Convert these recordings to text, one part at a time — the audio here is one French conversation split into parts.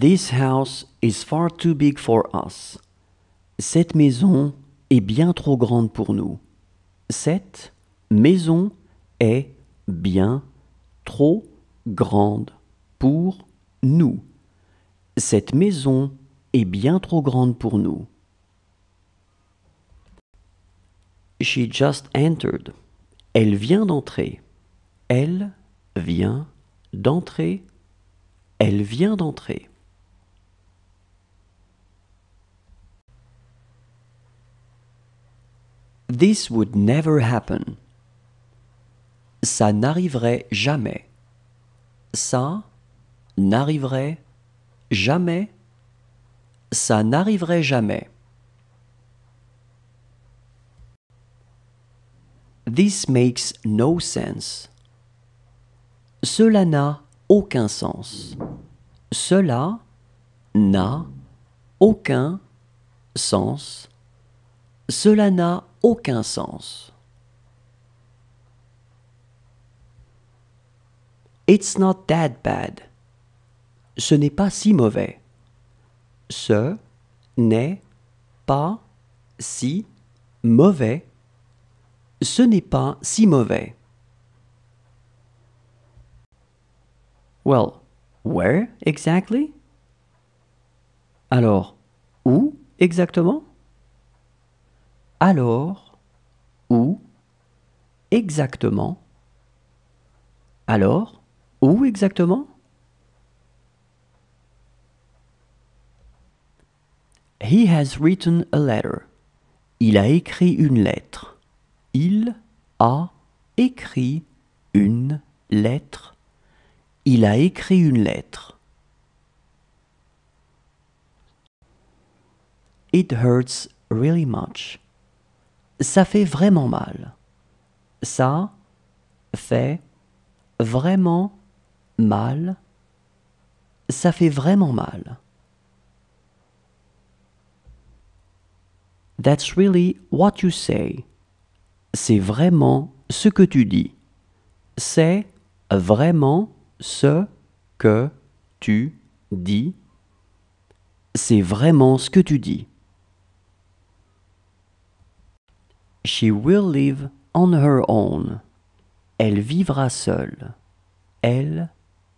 This house is far too big for us. Cette maison est bien trop grande pour nous. Cette maison est bien trop grande pour nous. Cette maison est bien trop grande pour nous. She just entered. Elle vient d'entrer. Elle vient d'entrer. Elle vient d'entrer. This would never happen. Ça n'arriverait jamais. Ça n'arriverait jamais. Ça n'arriverait jamais. This makes no sense. Cela n'a aucun sens. Cela n'a aucun sens. Cela n'a aucun sens. It's not that bad. Ce n'est pas si mauvais. Ce n'est pas si mauvais. Ce n'est pas si mauvais. Well, where exactly? Alors, où exactement? alors ou exactement alors où exactement He has written a letter. Il a écrit une lettre. Il a écrit une lettre. Il a écrit une lettre. It hurts really much ça fait vraiment mal. Ça fait vraiment mal. Ça fait vraiment mal. That's really what you say. C'est vraiment ce que tu dis. C'est vraiment ce que tu dis. C'est vraiment ce que tu dis. She will live on her own. Elle vivra seule. Elle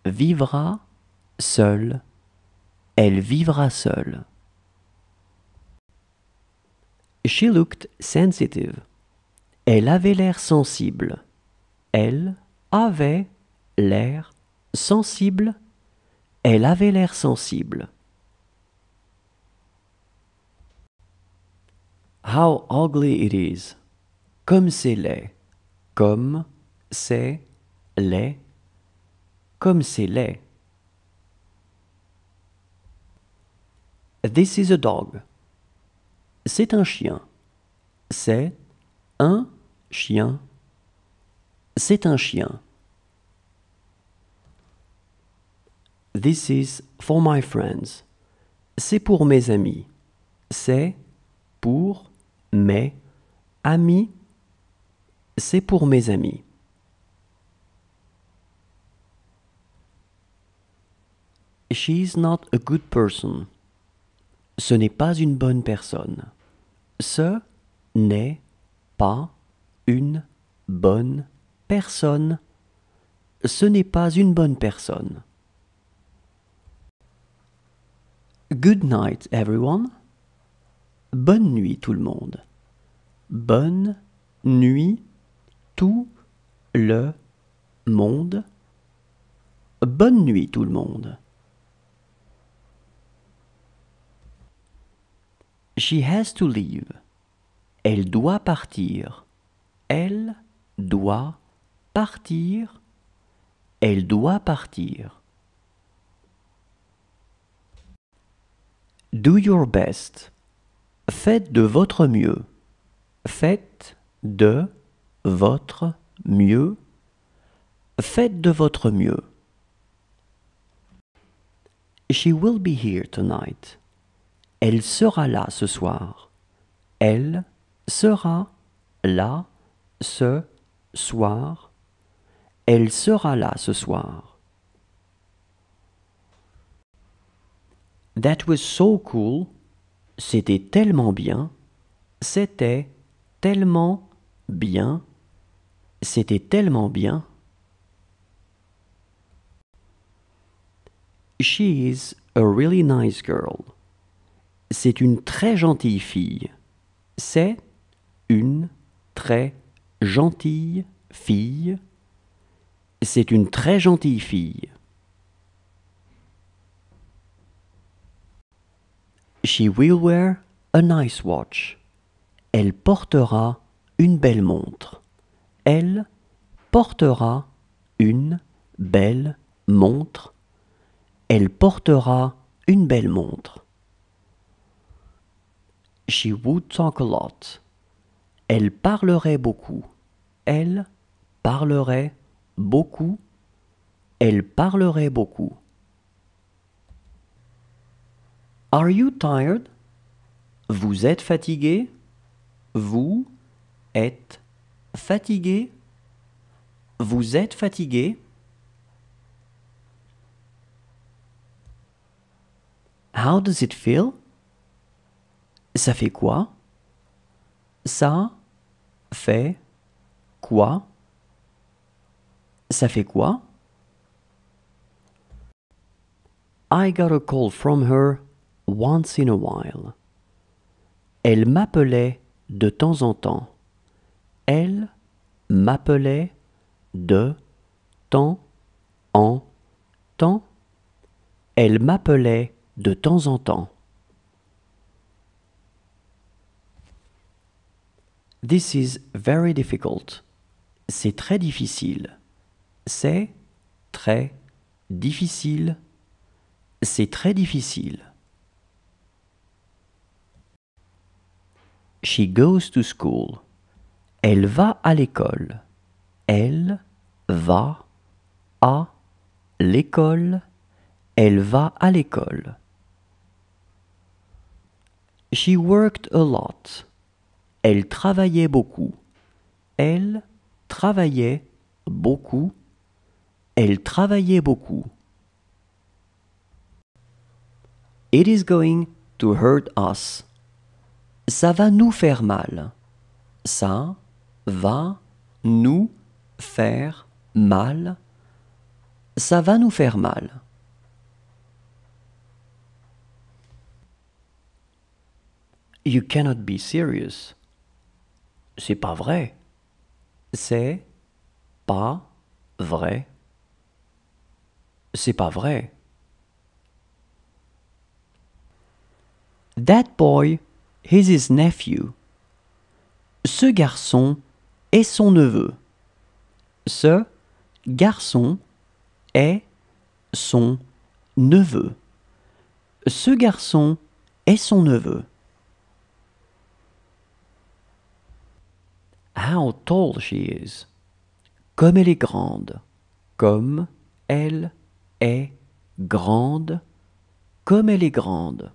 vivra seule. Elle vivra seule. She looked sensitive. Elle avait l'air sensible. Elle avait l'air sensible. Elle avait l'air sensible. How ugly it is. Comme c'est laid. Comme c'est laid. Comme c'est laid. This is a dog. C'est un chien. C'est un chien. C'est un chien. This is for my friends. C'est pour mes amis. C'est pour mais ami, c'est pour mes amis. She's not a good person. Ce n'est pas une bonne personne. Ce n'est pas une bonne personne. Ce n'est pas une bonne personne. Good night, everyone. Bonne nuit tout le monde. Bonne nuit tout le monde. Bonne nuit tout le monde. She has to leave. Elle doit partir. Elle doit partir. Elle doit partir. Do your best. Faites de votre mieux. Faites de votre mieux. Faites de votre mieux. She will be here tonight. Elle sera là ce soir. Elle sera là ce soir. Elle sera là ce soir. That was so cool. C'était tellement bien. C'était tellement bien. C'était tellement bien. She is a really nice girl. C'est une très gentille fille. C'est une très gentille fille. C'est une très gentille fille. She will wear a nice watch. Elle portera une belle montre. Elle portera une belle montre. Elle portera une belle montre. She would talk a lot. Elle parlerait beaucoup. Elle parlerait beaucoup. Elle parlerait beaucoup. Are you tired? Vous êtes fatigué? Vous êtes fatigué? Vous êtes fatigué? How does it feel? Ça fait quoi? Ça fait quoi? Ça fait quoi? I got a call from her once in a while. Elle m'appelait de temps en temps. Elle m'appelait de temps en temps. Elle m'appelait de temps en temps. This is very difficult. C'est très difficile. C'est très difficile. C'est très difficile. She goes to school. Elle va à l'école. Elle va à l'école. Elle va à l'école. She worked a lot. Elle travaillait beaucoup. Elle travaillait beaucoup. Elle travaillait beaucoup. It is going to hurt us ça va nous faire mal. Ça va nous faire mal. Ça va nous faire mal. You cannot be serious. C'est pas vrai. C'est pas vrai. C'est pas vrai. That boy nephew. Ce garçon est son neveu. Ce garçon est son neveu. Ce garçon est son neveu. How tall she is. Comme elle est grande. Comme elle est grande. Comme elle est grande.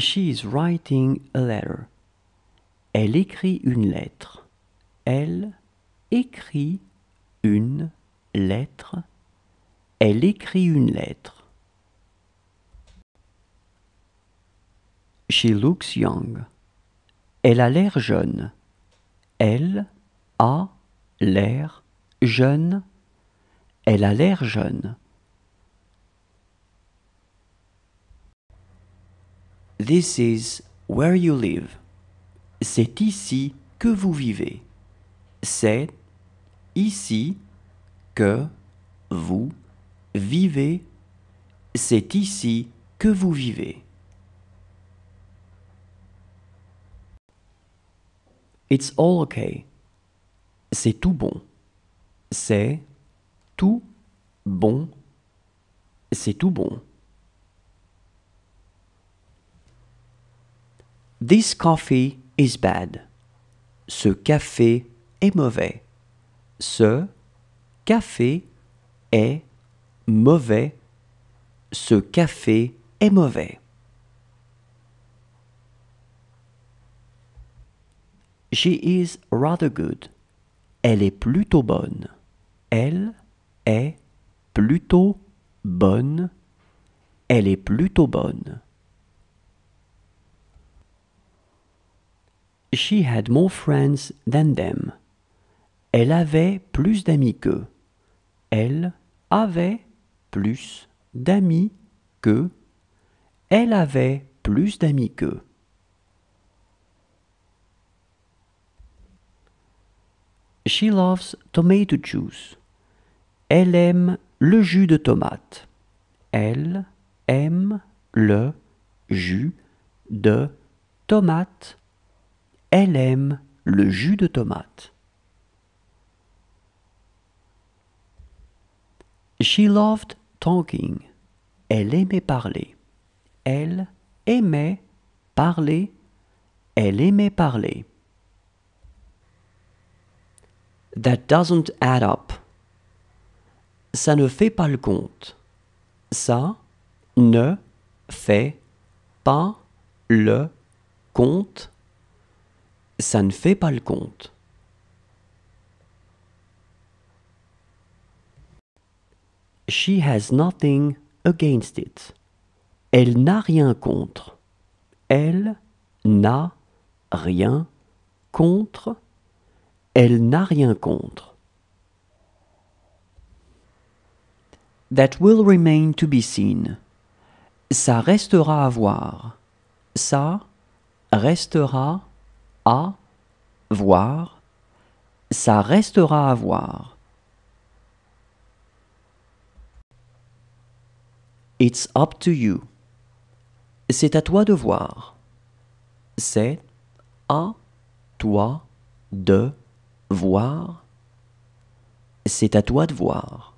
She is writing a letter. Elle écrit une lettre. Elle écrit une lettre. Elle écrit une lettre. She looks young. Elle a l'air jeune. Elle a l'air jeune. Elle a l'air jeune. This is where you live. C'est ici que vous vivez. C'est ici que vous vivez. C'est ici que vous vivez. It's all okay. C'est tout bon. C'est tout bon. C'est tout bon. This coffee is bad. Ce café est mauvais. Ce café est mauvais. Ce café est mauvais. She is rather good. Elle est plutôt bonne. Elle est plutôt bonne. Elle est plutôt bonne. She had more friends than them. Elle avait plus d'amis qu'eux. Elle avait plus d'amis que. Elle avait plus d'amis que. She loves tomato juice. Elle aime le jus de tomate. Elle aime le jus de tomate. Elle aime le jus de tomate. She loved talking. Elle aimait parler. Elle aimait parler. Elle aimait parler. That doesn't add up. Ça ne fait pas le compte. Ça ne fait pas le compte ça ne fait pas le compte. She has nothing against it. Elle n'a rien contre. Elle n'a rien contre. Elle n'a rien contre. That will remain to be seen. Ça restera à voir. Ça restera à voir, ça restera à voir. It's up to you. C'est à toi de voir. C'est à toi de voir. C'est à toi de voir.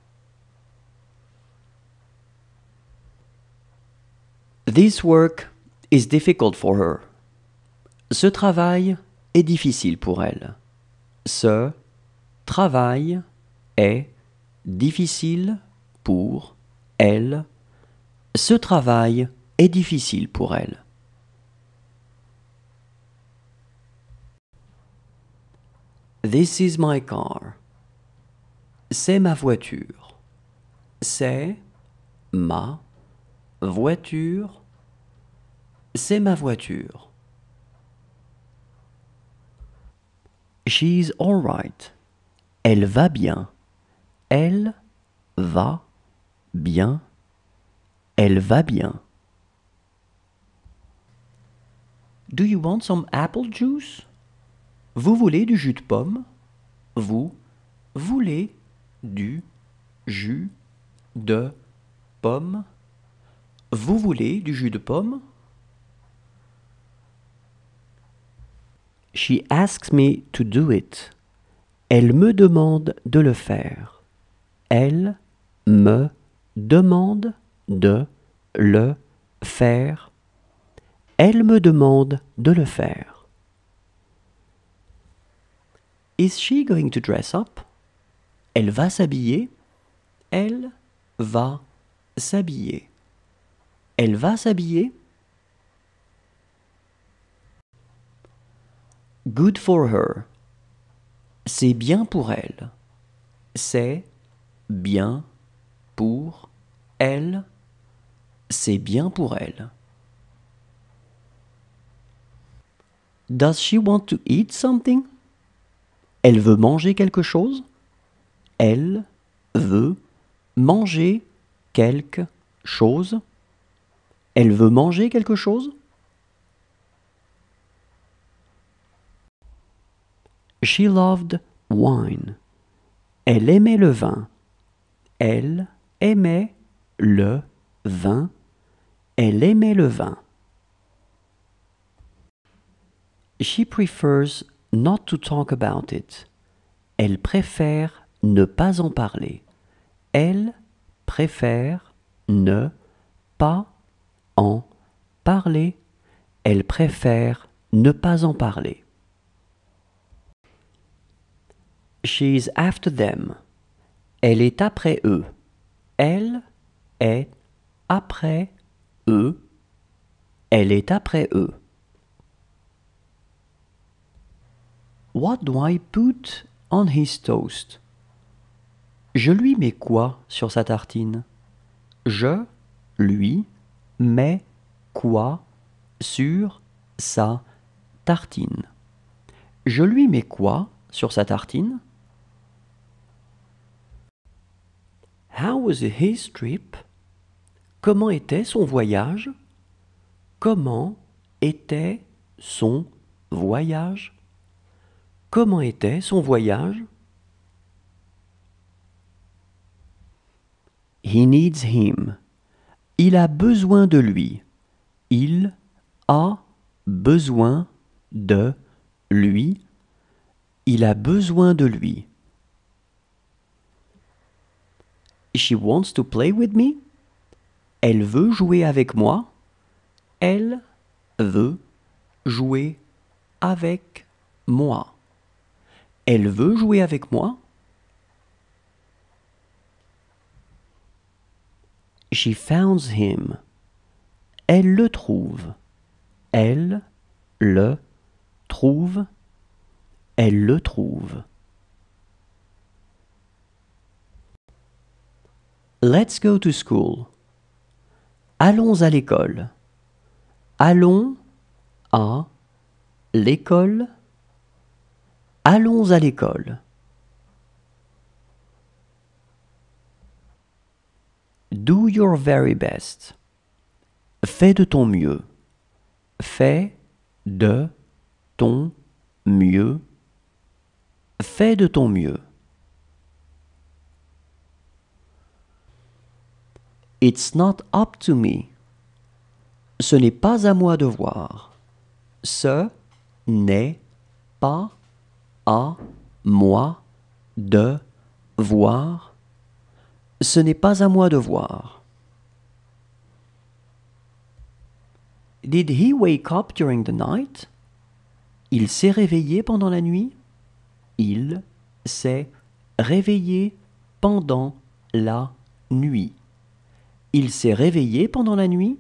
This work is difficult for her. Ce travail est difficile pour elle. Ce travail est difficile pour elle. Ce travail est difficile pour elle. This is my car. C'est ma voiture. C'est ma voiture. C'est ma voiture. She's right. Elle va bien. Elle va bien. Elle va bien. Do you want some apple juice? Vous voulez du jus de pomme? Vous voulez du jus de pomme? Vous voulez du jus de pomme? She asks me to do it. Elle me demande de le faire. Elle me demande de le faire. Elle me demande de le faire. Is she going to dress up? Elle va s'habiller. Elle va s'habiller. Elle va s'habiller. Good for her. C'est bien pour elle. C'est bien pour elle. C'est bien pour elle. Does she want to eat something? Elle veut manger quelque chose? Elle veut manger quelque chose? Elle veut manger quelque chose? She loved wine. Elle aimait le vin. Elle aimait le vin. Elle aimait le vin. She prefers not to talk about it. Elle préfère ne pas en parler. Elle préfère ne pas en parler. Elle préfère ne pas en parler. She's after them. Elle est après eux. Elle est après eux. Elle est après eux. What do I put on his toast? Je lui mets quoi sur sa tartine? Je lui mets quoi sur sa tartine? Je lui mets quoi sur sa tartine? How was his trip? Comment était son voyage? Comment était son voyage? Comment était son voyage? He needs him. Il a besoin de lui. Il a besoin de lui. Il a besoin de lui. She wants to play with me. Elle veut jouer avec moi. Elle veut jouer avec moi. Elle veut jouer avec moi. She founds him. Elle le trouve. Elle le trouve. Elle le trouve. Let's go to school. Allons à l'école. Allons à l'école. Allons à l'école. Do your very best. Fais de ton mieux. Fais de ton mieux. Fais de ton mieux. It's not up to me. Ce n'est pas à moi de voir. Ce n'est pas à moi de voir. Ce n'est pas à moi de voir. Did he wake up during the night? Il s'est réveillé pendant la nuit? Il s'est réveillé pendant la nuit. Il s'est réveillé pendant la nuit?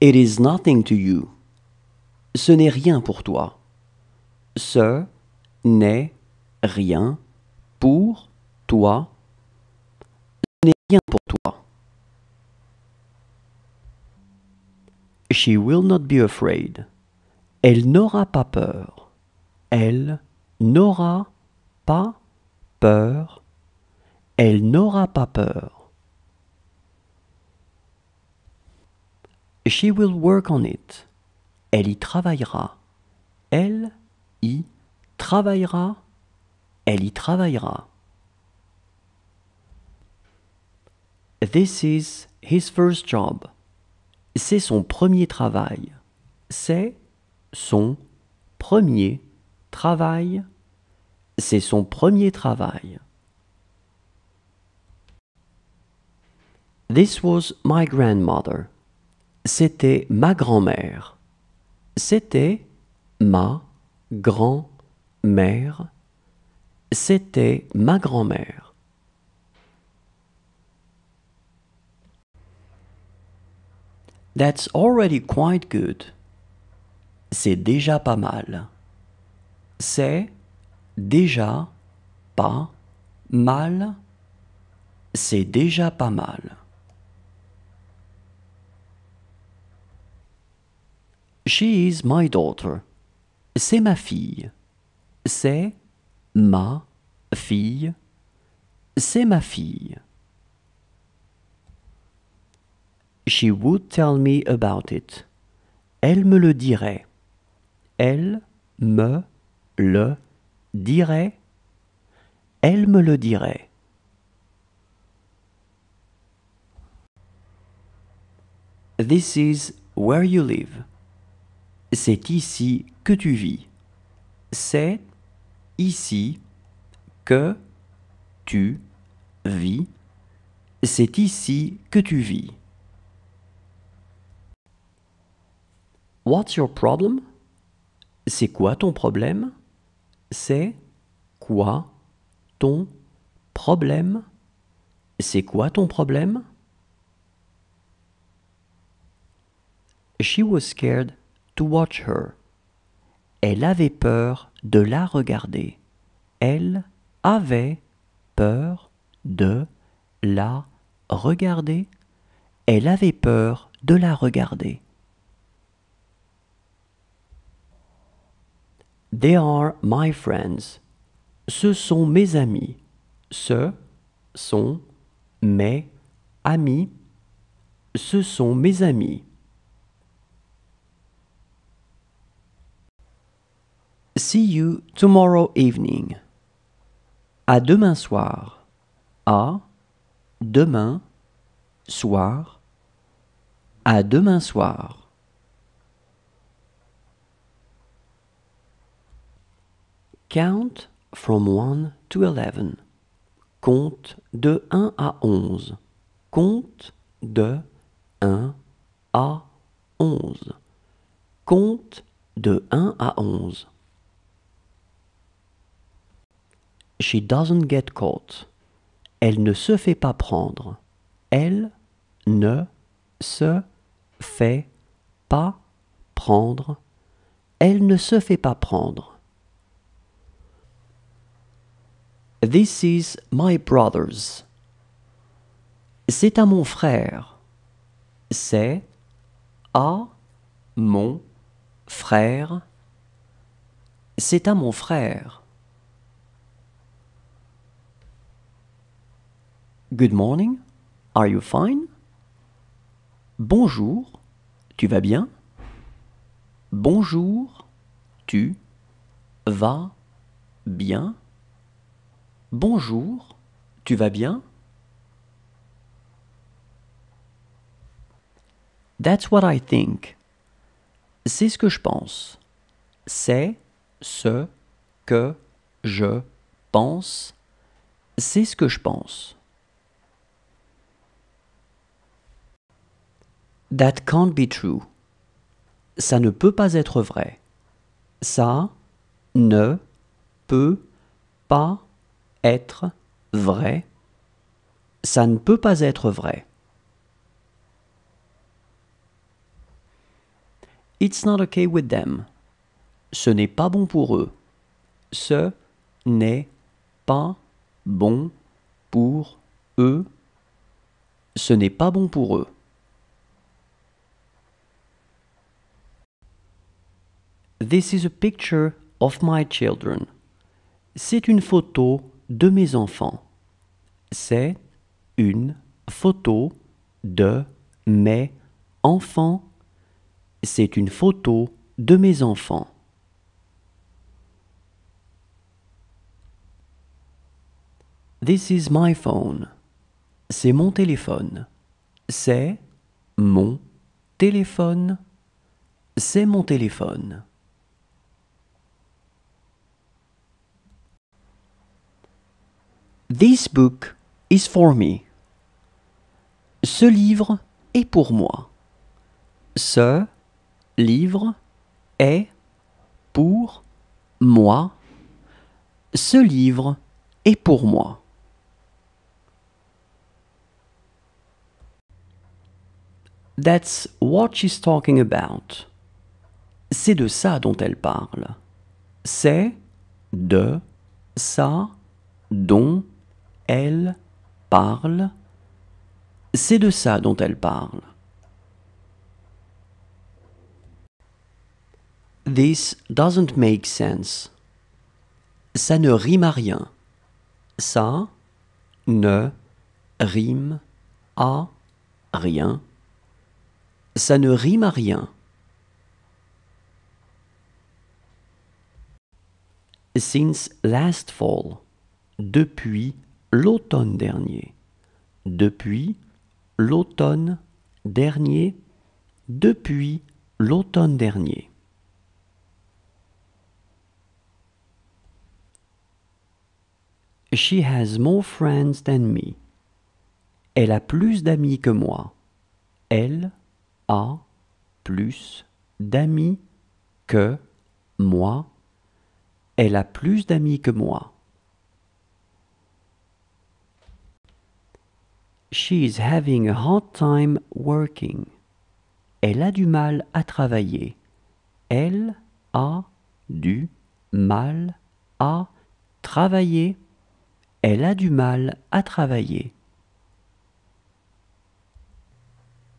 It is nothing to you. Ce n'est rien pour toi. Ce n'est rien pour toi. Ce n'est rien pour toi. She will not be afraid. Elle n'aura pas peur. Elle n'aura pas peur. Elle n'aura pas peur. She will work on it. Elle y travaillera. Elle y travaillera. Elle y travaillera. This is his first job. C'est son premier travail. C'est son premier travail. C'est son premier travail. This was my grandmother. C'était ma grand-mère. C'était ma grand-mère. C'était ma grand-mère. That's already quite good. C'est déjà pas mal. C'est déjà pas mal. C'est déjà pas mal. She is my daughter. C'est ma fille. C'est ma fille. C'est ma fille. She would tell me about it. Elle me le dirait. Elle me le dirait. Elle me le dirait. This is where you live. C'est ici que tu vis. C'est ici que tu vis. C'est ici que tu vis. What's your problem? C'est quoi ton problème? C'est quoi ton problème? C'est quoi ton problème? She was scared to watch her. Elle avait peur de la regarder. Elle avait peur de la regarder. Elle avait peur de la regarder. They are my friends. Ce sont mes amis. Ce sont mes amis. Ce sont mes amis. See you tomorrow evening. À demain soir. À demain soir. À demain soir. Count from 1 to 11. Compte de 1 à 11. Compte de 1 à 11. Compte de 1 à 11. She doesn't get caught. Elle ne se fait pas prendre. Elle ne se fait pas prendre. Elle ne se fait pas prendre. This is my brother's. C'est à mon frère. C'est à mon frère. C'est à mon frère. Good morning. Are you fine? Bonjour. Tu vas bien? Bonjour. Tu vas bien? Bonjour. Tu vas bien? That's what I think. C'est ce que je pense. C'est ce que je pense. C'est ce que je pense. That can't be true. Ça ne peut pas être vrai. Ça ne peut pas être vrai. Ça ne peut pas être vrai. It's not okay with them. Ce n'est pas bon pour eux. Ce n'est pas bon pour eux. Ce n'est pas bon pour eux. This is a picture of my children. C'est une photo de mes enfants. C'est une photo de mes enfants. C'est une photo de mes enfants. This is my phone. C'est mon téléphone. C'est mon téléphone. C'est mon téléphone. This book is for me. Ce livre est pour moi. Ce livre est pour moi. Ce livre est pour moi. That's what she's talking about. C'est de ça dont elle parle. C'est de ça dont elle parle, c'est de ça dont elle parle. This doesn't make sense. Ça ne rime à rien. Ça ne rime à rien. Ça ne rime à rien. Since last fall. Depuis l'automne dernier. Depuis l'automne dernier. Depuis l'automne dernier. She has more friends than me. Elle a plus d'amis que moi. Elle a plus d'amis que moi. Elle a plus d'amis que moi. She is having a hard time working. Elle a du mal à travailler. Elle a du mal à travailler. Elle a du mal à travailler.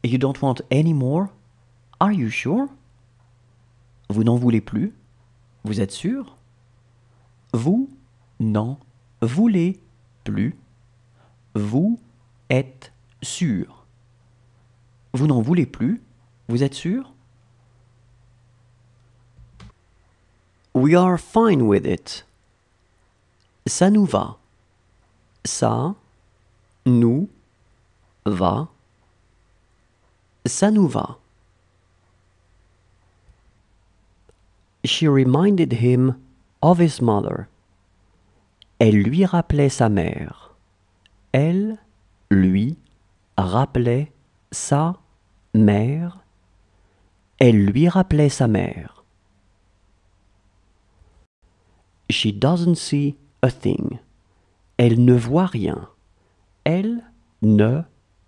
You don't want any more? Are you sure? Vous n'en voulez plus? Vous êtes sûr? Vous n'en voulez plus? Vous êtes sûr. Vous n'en voulez plus Vous êtes sûr We are fine with it. Ça nous va. Ça nous va. Ça nous va. She reminded him of his mother. Elle lui rappelait sa mère. Elle lui rappelait sa mère, elle lui rappelait sa mère. She doesn't see a thing. Elle ne voit rien. Elle ne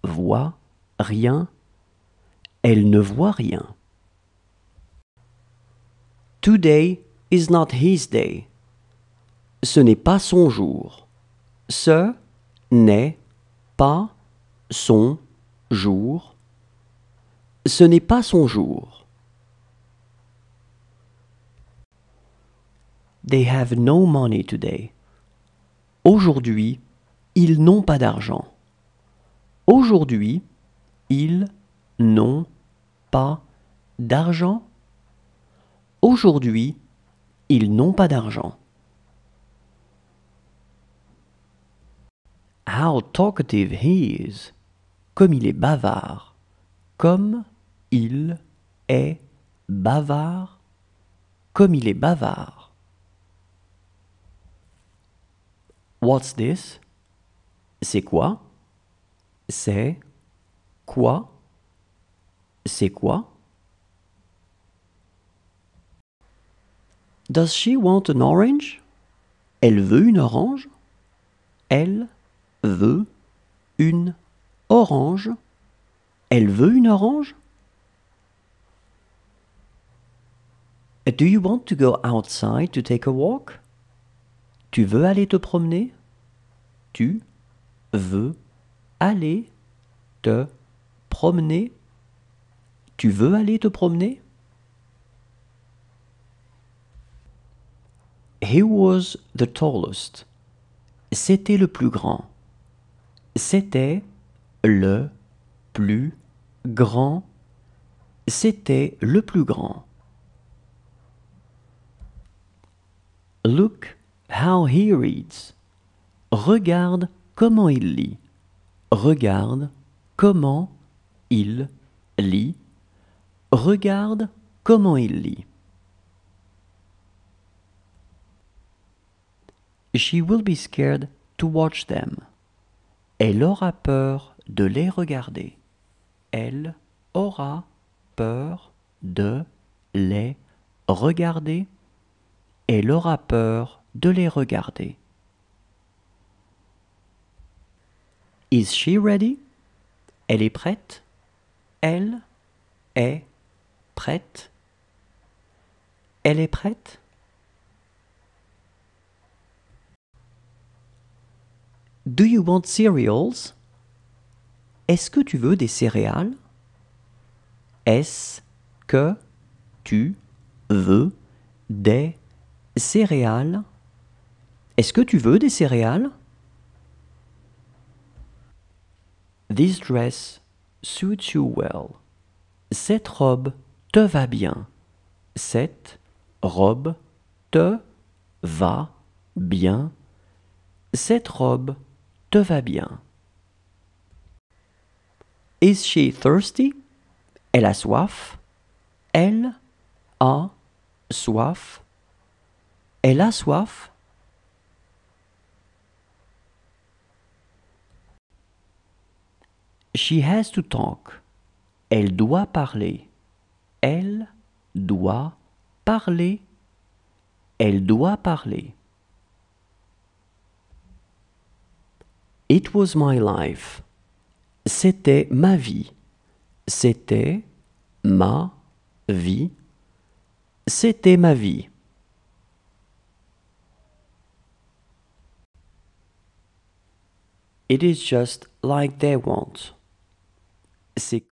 voit rien. Elle ne voit rien. Today is not his day. Ce n'est pas son jour. Ce n'est pas son jour. Ce n'est pas son jour. They have no money today. Aujourd'hui, ils n'ont pas d'argent. Aujourd'hui, ils n'ont pas d'argent. Aujourd'hui, ils n'ont pas d'argent. How talkative he is. Comme il est bavard. Comme il est bavard. Comme il est bavard. What's this? C'est quoi? C'est quoi? C'est quoi? Does she want an orange? Elle veut une orange? Elle veut une orange. Elle veut une orange? Uh, do you want to go outside to take a walk? Tu veux aller te promener? Tu veux aller te promener? Tu veux aller te promener? He was the tallest. C'était le plus grand. C'était le plus grand. C'était le plus grand. Look how he reads. Regarde comment il lit. Regarde comment il lit. Regarde comment il lit. She will be scared to watch them. Elle aura peur de les regarder. Elle aura peur de les regarder. Elle aura peur de les regarder. Is she ready? Elle est prête. Elle est prête. Elle est prête. Do you want cereals? Est-ce que tu veux des céréales? Est-ce que tu veux des céréales? Est-ce que tu veux des céréales? This dress suits you well. Cette robe te va bien. Cette robe te va bien. Cette robe te va bien. Is she thirsty? Elle a soif. Elle a soif. Elle a soif. She has to talk. Elle doit parler. Elle doit parler. Elle doit parler. It was my life. C'était ma vie. C'était ma vie. C'était ma vie. It is just like they want. C'est